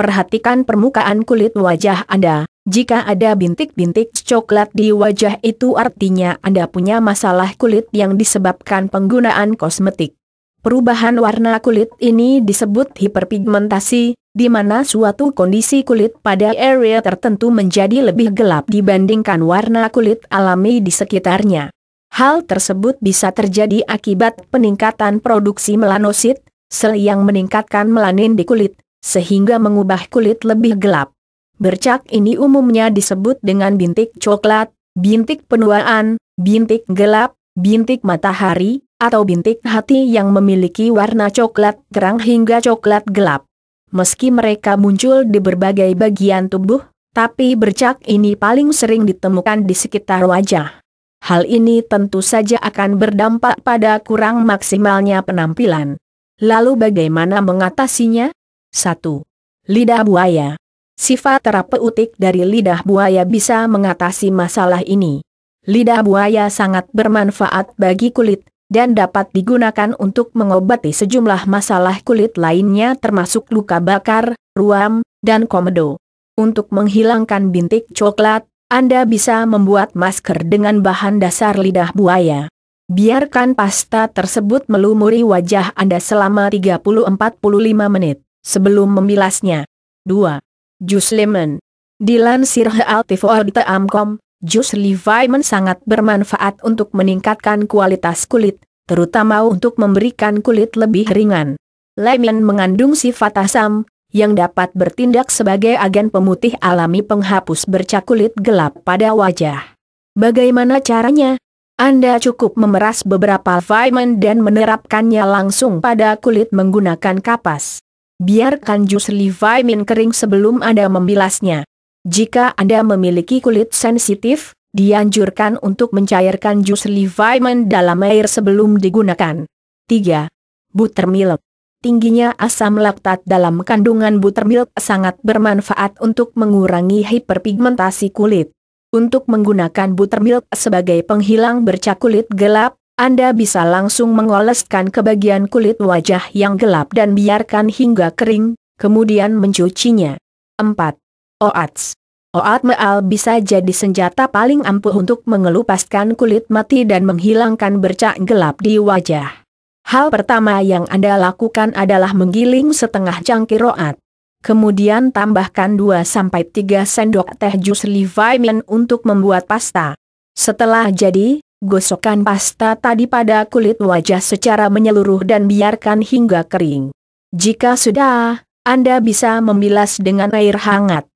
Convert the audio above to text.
Perhatikan permukaan kulit wajah Anda, jika ada bintik-bintik coklat di wajah itu artinya Anda punya masalah kulit yang disebabkan penggunaan kosmetik. Perubahan warna kulit ini disebut hiperpigmentasi, di mana suatu kondisi kulit pada area tertentu menjadi lebih gelap dibandingkan warna kulit alami di sekitarnya. Hal tersebut bisa terjadi akibat peningkatan produksi melanosit, sel yang meningkatkan melanin di kulit, sehingga mengubah kulit lebih gelap. Bercak ini umumnya disebut dengan bintik coklat, bintik penuaan, bintik gelap, bintik matahari, atau bintik hati yang memiliki warna coklat terang hingga coklat gelap. Meski mereka muncul di berbagai bagian tubuh, tapi bercak ini paling sering ditemukan di sekitar wajah. Hal ini tentu saja akan berdampak pada kurang maksimalnya penampilan. Lalu bagaimana mengatasinya? 1. Lidah buaya. Sifat terapeutik dari lidah buaya bisa mengatasi masalah ini. Lidah buaya sangat bermanfaat bagi kulit, dan dapat digunakan untuk mengobati sejumlah masalah kulit lainnya termasuk luka bakar, ruam, dan komedo. Untuk menghilangkan bintik coklat, Anda bisa membuat masker dengan bahan dasar lidah buaya. Biarkan pasta tersebut melumuri wajah Anda selama 30-45 menit sebelum membilasnya. 2. Jus Lemon Dilansir Heal TV Amcom, jus lemon sangat bermanfaat untuk meningkatkan kualitas kulit, terutama untuk memberikan kulit lebih ringan. Lemon mengandung sifat asam, yang dapat bertindak sebagai agen pemutih alami penghapus bercak kulit gelap pada wajah. Bagaimana caranya? Anda cukup memeras beberapa vitamin dan menerapkannya langsung pada kulit menggunakan kapas. Biarkan jus Levimin kering sebelum Anda membilasnya. Jika Anda memiliki kulit sensitif, dianjurkan untuk mencairkan jus Levimin dalam air sebelum digunakan. 3. Buttermilk Tingginya asam laktat dalam kandungan buttermilk sangat bermanfaat untuk mengurangi hiperpigmentasi kulit. Untuk menggunakan buttermilk sebagai penghilang bercak kulit gelap, anda bisa langsung mengoleskan ke bagian kulit wajah yang gelap dan biarkan hingga kering, kemudian mencucinya. 4. Oats Oat meal bisa jadi senjata paling ampuh untuk mengelupaskan kulit mati dan menghilangkan bercak gelap di wajah. Hal pertama yang Anda lakukan adalah menggiling setengah cangkir oat. Kemudian tambahkan 2-3 sendok teh jus Leviman untuk membuat pasta. Setelah jadi, Gosokan pasta tadi pada kulit wajah secara menyeluruh dan biarkan hingga kering. Jika sudah, Anda bisa membilas dengan air hangat.